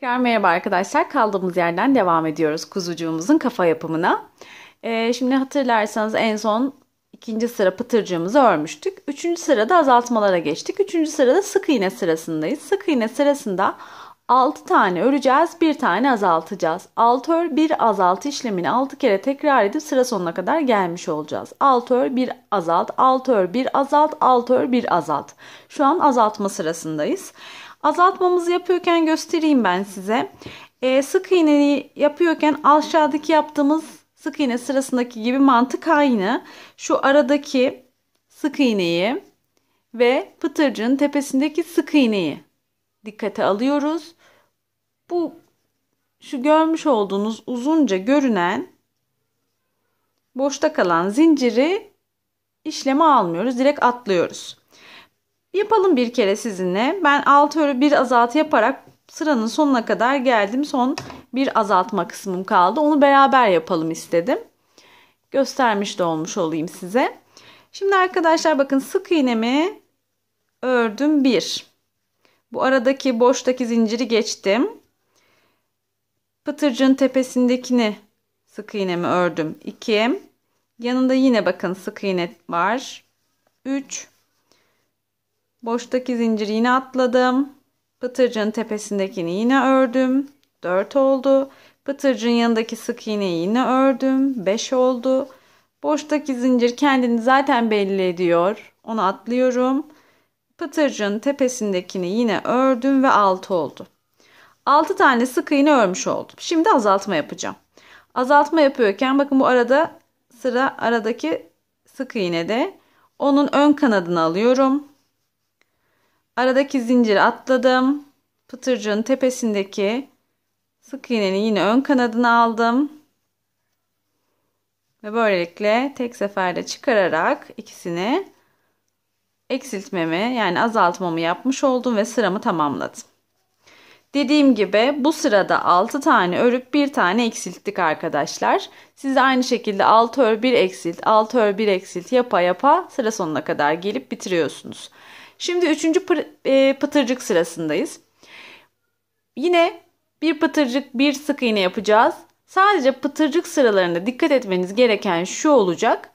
Tekrar merhaba arkadaşlar. Kaldığımız yerden devam ediyoruz kuzucuğumuzun kafa yapımına. Ee, şimdi hatırlarsanız en son ikinci sıra pıtırcığımızı örmüştük. Üçüncü sırada azaltmalara geçtik. Üçüncü sırada sık iğne sırasındayız. Sık iğne sırasında 6 tane öreceğiz, 1 tane azaltacağız. 6 ör, 1 azalt işlemini 6 kere tekrar edip sıra sonuna kadar gelmiş olacağız. 6 ör, 1 azalt, 6 ör, 1 azalt, 6 ör, 1 azalt. Şu an azaltma sırasındayız. Azaltmamızı yapıyorken göstereyim ben size. E, sık iğneyi yapıyorken aşağıdaki yaptığımız sık iğne sırasındaki gibi mantık aynı. Şu aradaki sık iğneyi ve pıtırcığın tepesindeki sık iğneyi dikkate alıyoruz. Bu şu görmüş olduğunuz uzunca görünen boşta kalan zinciri işleme almıyoruz. Direkt atlıyoruz. Yapalım bir kere sizinle. Ben 6 örü bir azaltı yaparak sıranın sonuna kadar geldim. Son bir azaltma kısmım kaldı. Onu beraber yapalım istedim. Göstermiş de olmuş olayım size. Şimdi arkadaşlar bakın sık iğnemi ördüm 1. Bu aradaki boştaki zinciri geçtim. Pıtırcığın tepesindekini sık iğnemi ördüm 2. Yanında yine bakın sık iğne var. 3 Boştaki zinciri yine atladım. Pıtırcığın tepesindekini yine ördüm. 4 oldu. Pıtırcığın yanındaki sık iğneyi yine ördüm. 5 oldu. Boştaki zincir kendini zaten belli ediyor. Onu atlıyorum. Pıtırcığın tepesindekini yine ördüm ve 6 oldu. 6 tane sık iğne örmüş oldum. Şimdi azaltma yapacağım. Azaltma yapıyorken bakın bu arada sıra aradaki sık iğnede. Onun ön kanadını alıyorum. Aradaki zinciri atladım. Pıtırcığın tepesindeki sık iğnenin yine ön kanadını aldım. Ve böylelikle tek seferde çıkararak ikisini eksiltmemi yani azaltmamı yapmış oldum ve sıramı tamamladım. Dediğim gibi bu sırada 6 tane örüp 1 tane eksilttik arkadaşlar. Siz de aynı şekilde 6 ör 1 eksilt 6 ör 1 eksilt yapa yapa sıra sonuna kadar gelip bitiriyorsunuz. Şimdi üçüncü pır, e, sırasındayız. Yine bir pıtırcık bir sık iğne yapacağız. Sadece pıtırcık sıralarında dikkat etmeniz gereken şu olacak.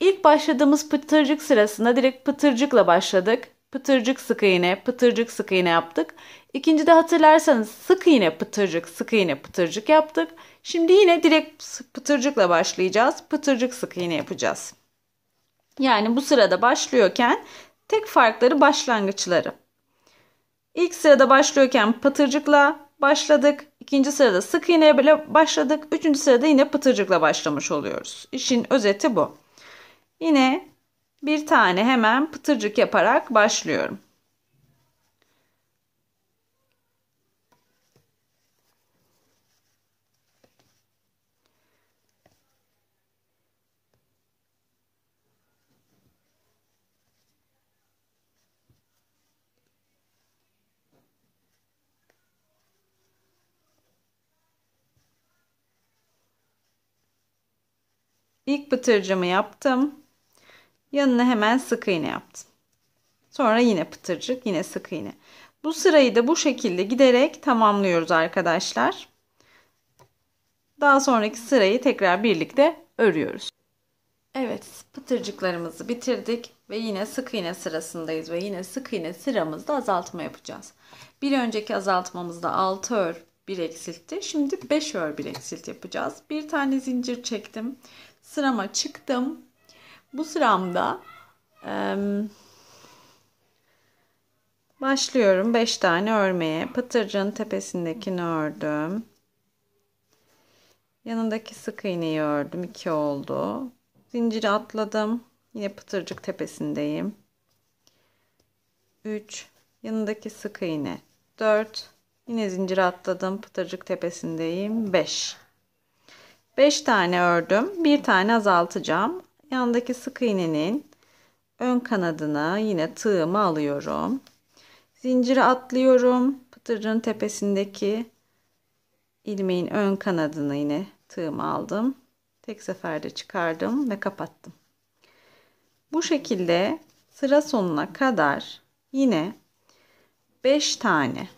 İlk başladığımız pıtırcık sırasında direkt pıtırcıkla başladık. Pıtırcık sık iğne, pıtırcık sık iğne yaptık. İkinci de hatırlarsanız sık iğne, pıtırcık, sık iğne, pıtırcık yaptık. Şimdi yine direkt pıtırcıkla başlayacağız. Pıtırcık sık iğne yapacağız. Yani bu sırada başlıyorken Tek farkları başlangıçları. İlk sırada başlıyorken patırcıkla başladık. İkinci sırada sık iğne ile başladık. Üçüncü sırada yine patırcıkla başlamış oluyoruz. İşin özeti bu. Yine bir tane hemen pıtırcık yaparak başlıyorum. İlk pıtırcımı yaptım. Yanına hemen sık iğne yaptım. Sonra yine pıtırcık, yine sık iğne. Bu sırayı da bu şekilde giderek tamamlıyoruz arkadaşlar. Daha sonraki sırayı tekrar birlikte örüyoruz. Evet, pıtırcıklarımızı bitirdik ve yine sık iğne sırasındayız ve yine sık iğne sıramızda azaltma yapacağız. Bir önceki azaltmamızda 6 ör bir eksiltti. Şimdi 5 ör bir eksilt yapacağız. Bir tane zincir çektim sırama çıktım. Bu sıramda e, başlıyorum 5 tane örmeye. Pıtırcığın tepesindekini ördüm. Yanındaki sık iğneyi ördüm. 2 oldu. Zinciri atladım. Yine pıtırcık tepesindeyim. 3 yanındaki sık iğne 4 yine zincir atladım pıtırcık tepesindeyim 5 5 tane ördüm. Bir tane azaltacağım. Yandaki sık iğnenin ön kanadına yine tığımı alıyorum. Zinciri atlıyorum. Pıtırcığın tepesindeki ilmeğin ön kanadını yine tığımı aldım. Tek seferde çıkardım ve kapattım. Bu şekilde sıra sonuna kadar yine 5 tane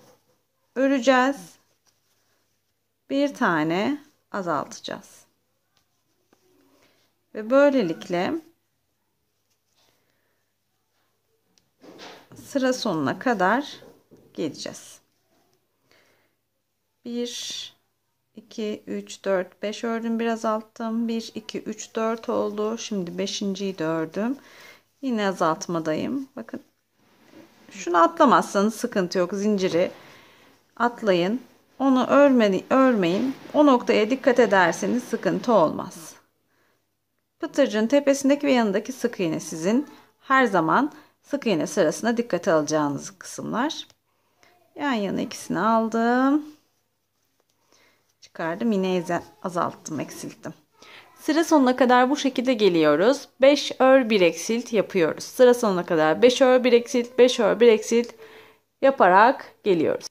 öreceğiz. Bir tane azaltacağız. Ve böylelikle sıra sonuna kadar geleceğiz. 1 2 3 4 5 ördüm biraz azalttım. 1 2 3 4 oldu. Şimdi 5.'yi de ördüm. Yine azaltmadayım. Bakın şunu atlamazsanız sıkıntı yok. Zinciri atlayın. Onu örme, örmeyin. O noktaya dikkat ederseniz sıkıntı olmaz. Pıtırcın tepesindeki ve yanındaki sık iğne sizin her zaman sık iğne sırasında dikkate alacağınız kısımlar. Yan yana ikisini aldım. Çıkardım. Yine azalttım, eksilttim. Sıra sonuna kadar bu şekilde geliyoruz. 5 ör 1 eksilt yapıyoruz. Sıra sonuna kadar 5 ör 1 eksilt, 5 ör 1 eksilt yaparak geliyoruz.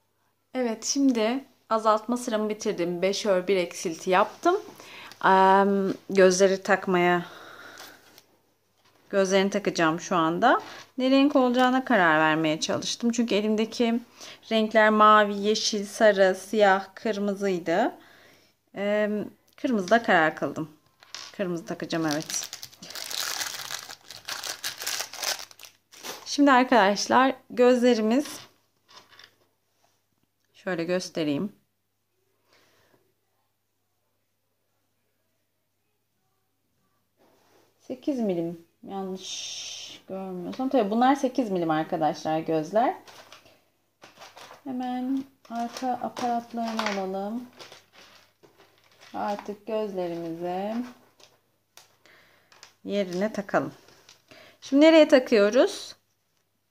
Evet şimdi azaltma sıramı bitirdim. 5 ör 1 eksilti yaptım. Gözleri takmaya gözlerini takacağım şu anda. Ne renk olacağına karar vermeye çalıştım. Çünkü elimdeki renkler mavi, yeşil, sarı, siyah, kırmızıydı. Kırmızıda karar kıldım. Kırmızı takacağım evet. Şimdi arkadaşlar gözlerimiz Şöyle göstereyim. Sekiz milim. Yanlış görmüyorsam. Tabii bunlar sekiz milim arkadaşlar gözler. Hemen arka aparatlarını alalım. Artık gözlerimize yerine takalım. Şimdi nereye takıyoruz?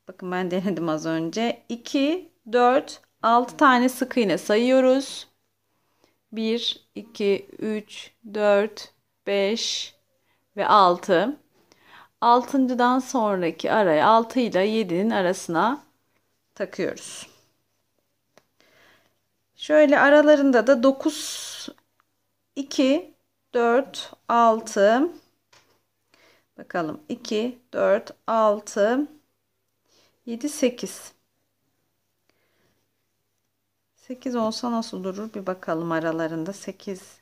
Bakın ben denedim az önce. 2, 4, 6 tane sık iğne sayıyoruz. 1, 2, 3, 4, 5 ve 6. 6.dan sonraki araya 6 ile 7'nin arasına takıyoruz. Şöyle aralarında da 9, 2, 4, 6. Bakalım 2, 4, 6, 7, 8. 8 olsa nasıl durur bir bakalım aralarında 8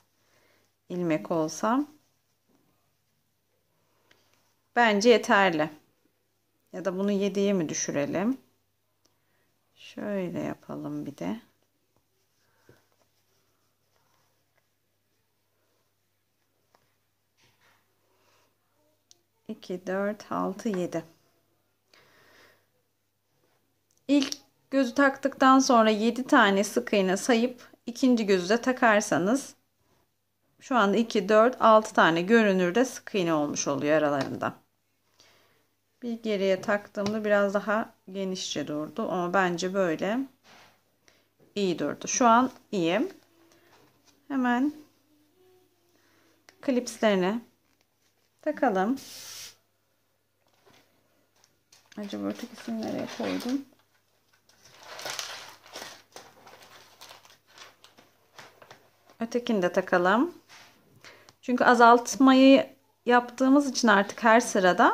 ilmek olsam Bence yeterli. Ya da bunu 7'ye mi düşürelim? Şöyle yapalım bir de. İki, dört, altı, yedi. ilk Gözü taktıktan sonra 7 tane sık iğne sayıp ikinci gözü de takarsanız şu anda 2, 4, 6 tane görünürde sık iğne olmuş oluyor aralarında. Bir geriye taktığımda biraz daha genişçe durdu ama bence böyle iyi durdu. Şu an iyi. Hemen klipslerini takalım. Acaba ötekisini nereye koydum? Ötekini de takalım. Çünkü azaltmayı yaptığımız için artık her sırada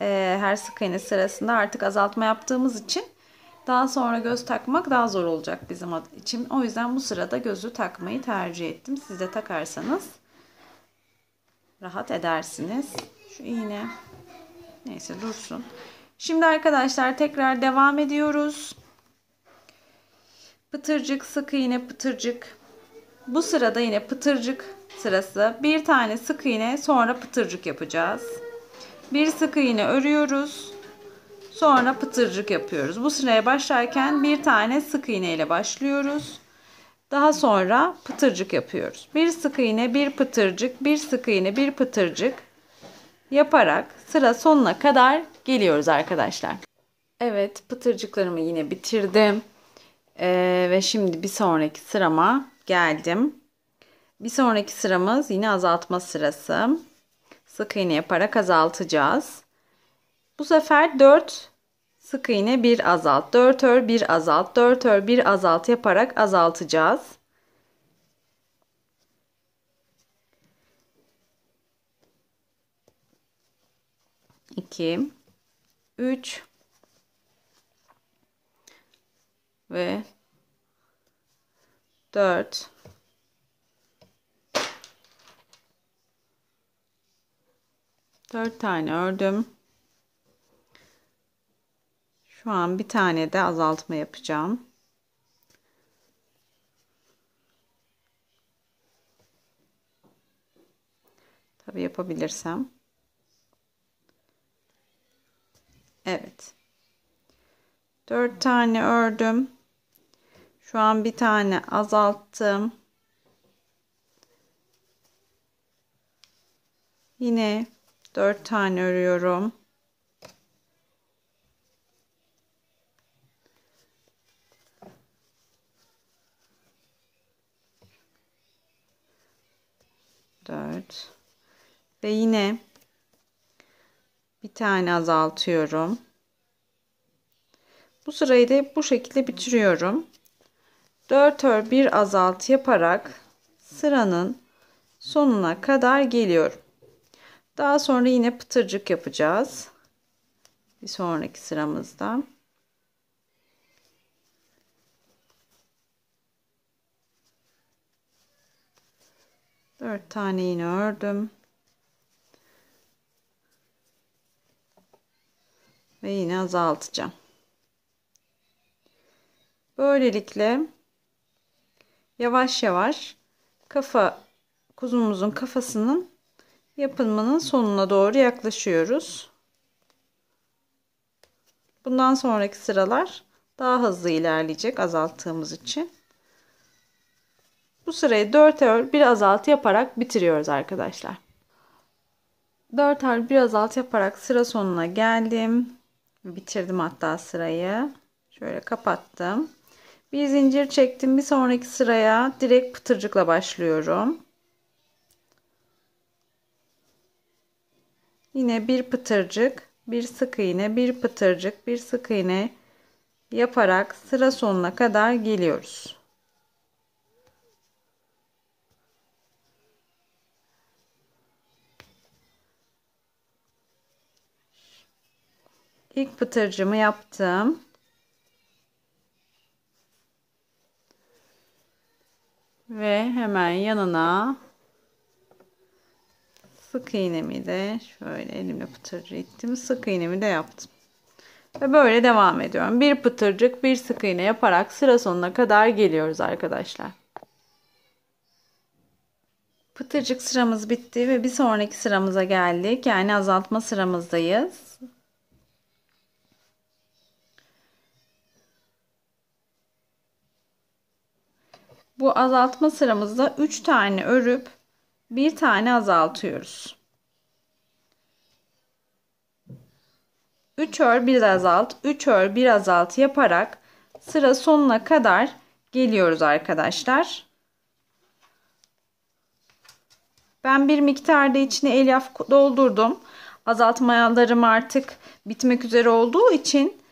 e, her sık iğne sırasında artık azaltma yaptığımız için daha sonra göz takmak daha zor olacak bizim için. O yüzden bu sırada gözü takmayı tercih ettim. Siz de takarsanız rahat edersiniz. Şu iğne neyse dursun. Şimdi arkadaşlar tekrar devam ediyoruz. Pıtırcık sık iğne pıtırcık bu sırada yine pıtırcık sırası. Bir tane sık iğne sonra pıtırcık yapacağız. Bir sık iğne örüyoruz. Sonra pıtırcık yapıyoruz. Bu sıraya başlarken bir tane sık iğne ile başlıyoruz. Daha sonra pıtırcık yapıyoruz. Bir sık iğne, bir pıtırcık, bir sık iğne, bir pıtırcık yaparak sıra sonuna kadar geliyoruz arkadaşlar. Evet, pıtırcıklarımı yine bitirdim. Ee, ve şimdi bir sonraki sırama geldim. Bir sonraki sıramız yine azaltma sırası. Sık iğne yaparak azaltacağız. Bu sefer 4 sık iğne 1 azalt, 4 ör 1 azalt, 4 ör 1 azalt yaparak azaltacağız. İki, üç ve 4 4 tane ördüm. Şu an bir tane de azaltma yapacağım. Tabi yapabilirsem. Evet. 4 tane ördüm. Şu an bir tane azalttım. Yine 4 tane örüyorum. Dört. Ve yine bir tane azaltıyorum. Bu sırayı da bu şekilde bitiriyorum. 4 ör bir azalt yaparak sıranın sonuna kadar geliyorum. Daha sonra yine pıtırcık yapacağız. Bir sonraki sıramızda. Dört tane yine ördüm. Ve yine azaltacağım. Böylelikle yavaş yavaş kafa kuzumuzun kafasının yapılmanın sonuna doğru yaklaşıyoruz. Bundan sonraki sıralar daha hızlı ilerleyecek azalttığımız için. Bu sırayı 4 ör, bir azalt yaparak bitiriyoruz arkadaşlar. 4 ör, bir azalt yaparak sıra sonuna geldim. Bitirdim hatta sırayı. Şöyle kapattım. Bir zincir çektim. Bir sonraki sıraya direkt pıtırcıkla başlıyorum. Yine bir pıtırcık, bir sık iğne, bir pıtırcık, bir sık iğne yaparak sıra sonuna kadar geliyoruz. İlk pıtırcımı yaptım. Ve hemen yanına sık iğnemi de şöyle elimle pıtırcı ettim. Sık iğnemi de yaptım. Ve böyle devam ediyorum. Bir pıtırcık bir sık iğne yaparak sıra sonuna kadar geliyoruz arkadaşlar. Pıtırcık sıramız bitti ve bir sonraki sıramıza geldik. Yani azaltma sıramızdayız. bu azaltma sıramızda 3 tane örüp bir tane azaltıyoruz. 3 ör 1 azalt 3 ör 1 azalt yaparak sıra sonuna kadar geliyoruz arkadaşlar. Ben bir miktarda içine elyaf doldurdum. Azaltmalarım artık bitmek üzere olduğu için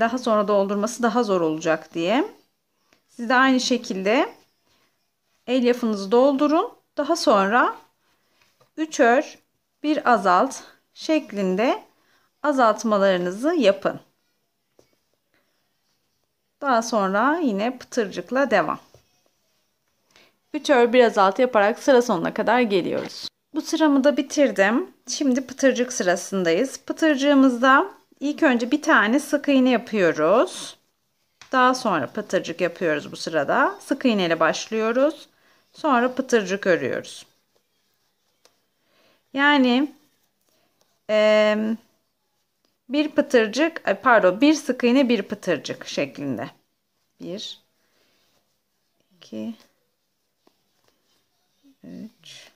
daha sonra doldurması daha zor olacak diye. Siz de aynı şekilde elyafınızı doldurun. Daha sonra 3 ör, bir azalt şeklinde azaltmalarınızı yapın. Daha sonra yine pıtırcıkla devam. 3 ör biraz altı yaparak sıra sonuna kadar geliyoruz. Bu sıramı da bitirdim. Şimdi pıtırcık sırasındayız. Pıtırcığımızda ilk önce bir tane sık iğne yapıyoruz. Daha sonra pıtırcık yapıyoruz bu sırada. Sık iğneyle başlıyoruz. Sonra pıtırcık örüyoruz. Yani e, bir pıtırcık pardon bir sık iğne bir pıtırcık şeklinde. Bir, iki, üç,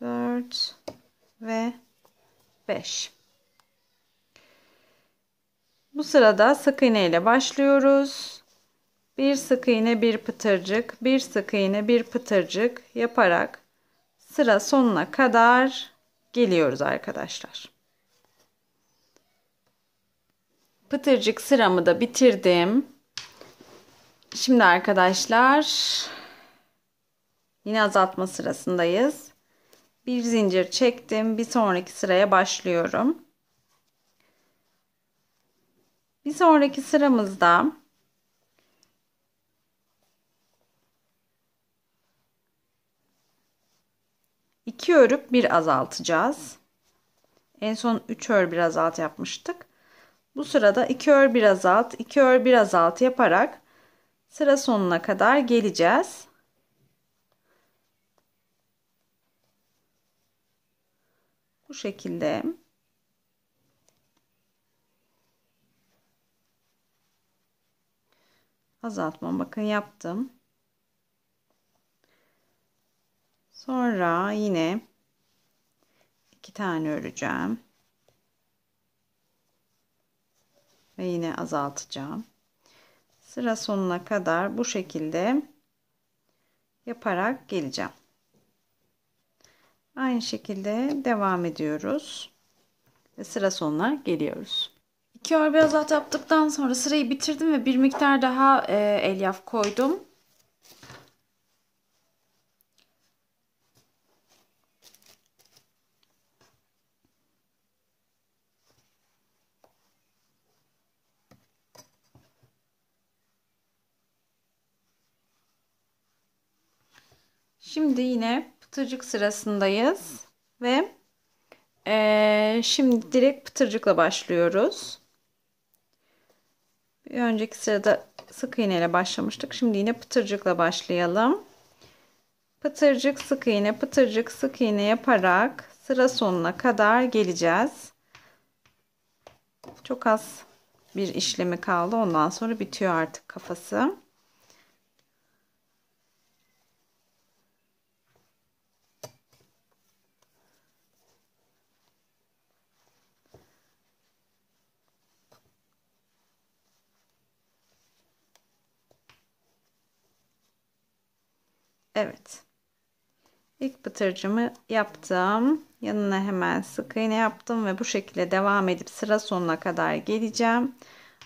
dört ve beş. Bu sırada sık iğne ile başlıyoruz. Bir sık iğne bir pıtırcık, bir sık iğne bir pıtırcık yaparak sıra sonuna kadar geliyoruz arkadaşlar. Pıtırcık sıramı da bitirdim. Şimdi arkadaşlar yine azaltma sırasındayız. Bir zincir çektim. Bir sonraki sıraya başlıyorum. Bir sonraki sıramızda iki örüp bir azaltacağız. En son 3 ör bir azalt yapmıştık. Bu sırada 2 ör bir azalt, 2 ör bir azalt yaparak sıra sonuna kadar geleceğiz. Bu şekilde azaltma bakın yaptım. Sonra yine iki tane öreceğim. Ve yine azaltacağım. Sıra sonuna kadar bu şekilde yaparak geleceğim. Aynı şekilde devam ediyoruz. Ve sıra sonuna geliyoruz. Kör beyaz at yaptıktan sonra sırayı bitirdim ve bir miktar daha e, elyaf koydum. Şimdi yine pıtırcık sırasındayız ve e, şimdi direkt pıtırcıkla başlıyoruz. Bir önceki sırada sık iğne ile başlamıştık. Şimdi yine pıtırcıkla başlayalım. Pıtırcık sık iğne, pıtırcık sık iğne yaparak sıra sonuna kadar geleceğiz. Çok az bir işlemi kaldı. Ondan sonra bitiyor artık kafası. Evet. İlk batırıcımı yaptım. Yanına hemen sık iğne yaptım ve bu şekilde devam edip sıra sonuna kadar geleceğim.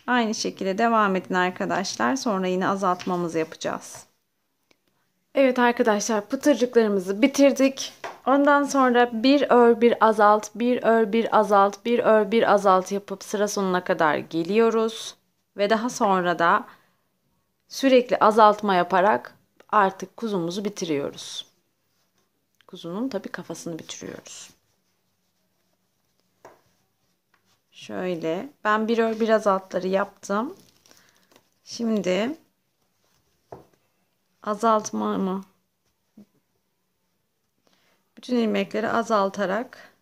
Aynı şekilde devam edin arkadaşlar. Sonra yine azaltmamızı yapacağız. Evet arkadaşlar pıtırcıklarımızı bitirdik. Ondan sonra bir ör bir azalt, bir ör bir azalt, bir ör bir azalt yapıp sıra sonuna kadar geliyoruz. Ve daha sonra da sürekli azaltma yaparak artık kuzumuzu bitiriyoruz. Kuzunun tabi kafasını bitiriyoruz. Şöyle ben bir ör biraz altları yaptım. Şimdi azaltma mı? Bütün ilmekleri azaltarak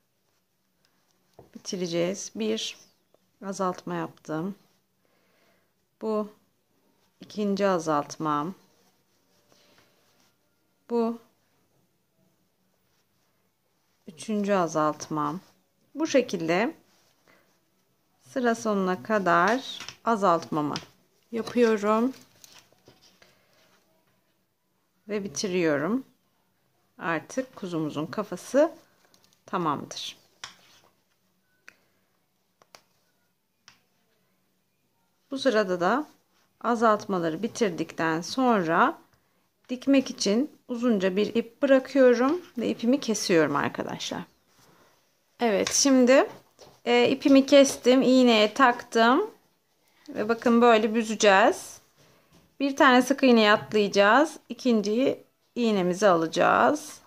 bitireceğiz. Bir azaltma yaptım. Bu ikinci azaltmam. Bu üçüncü azaltmam. Bu şekilde sıra sonuna kadar azaltmamı yapıyorum. Ve bitiriyorum. Artık kuzumuzun kafası tamamdır. Bu sırada da azaltmaları bitirdikten sonra dikmek için uzunca bir ip bırakıyorum ve ipimi kesiyorum arkadaşlar. Evet şimdi e, ipimi kestim. iğneye taktım. Ve bakın böyle büzeceğiz. Bir tane sık iğneye atlayacağız. İkinciyi iğnemizi alacağız.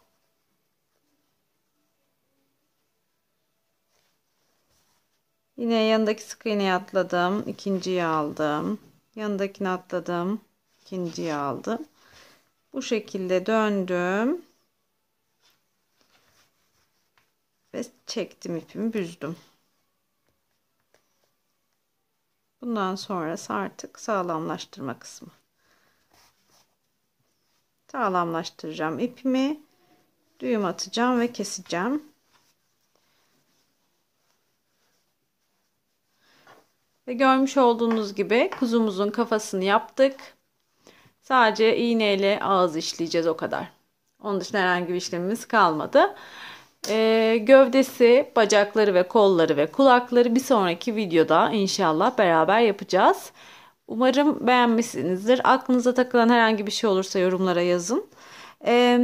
Yine yanındaki sık iğneye atladım. ikinciyi aldım. Yanındakini atladım. ikinciyi aldım bu şekilde döndüm ve çektim ipimi büzdüm bundan sonrası artık sağlamlaştırma kısmı sağlamlaştıracağım ipimi düğüm atacağım ve keseceğim Ve görmüş olduğunuz gibi kuzumuzun kafasını yaptık. Sadece iğneyle ağız işleyeceğiz o kadar. Onun dışında herhangi bir işlemimiz kalmadı. Ee, gövdesi, bacakları ve kolları ve kulakları bir sonraki videoda inşallah beraber yapacağız. Umarım beğenmişsinizdir. Aklınıza takılan herhangi bir şey olursa yorumlara yazın. Ee,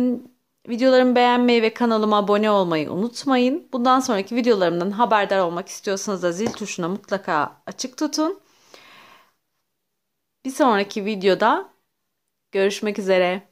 videolarımı beğenmeyi ve kanalıma abone olmayı unutmayın. Bundan sonraki videolarımdan haberdar olmak istiyorsanız da zil tuşuna mutlaka açık tutun. Bir sonraki videoda Görüşmek üzere.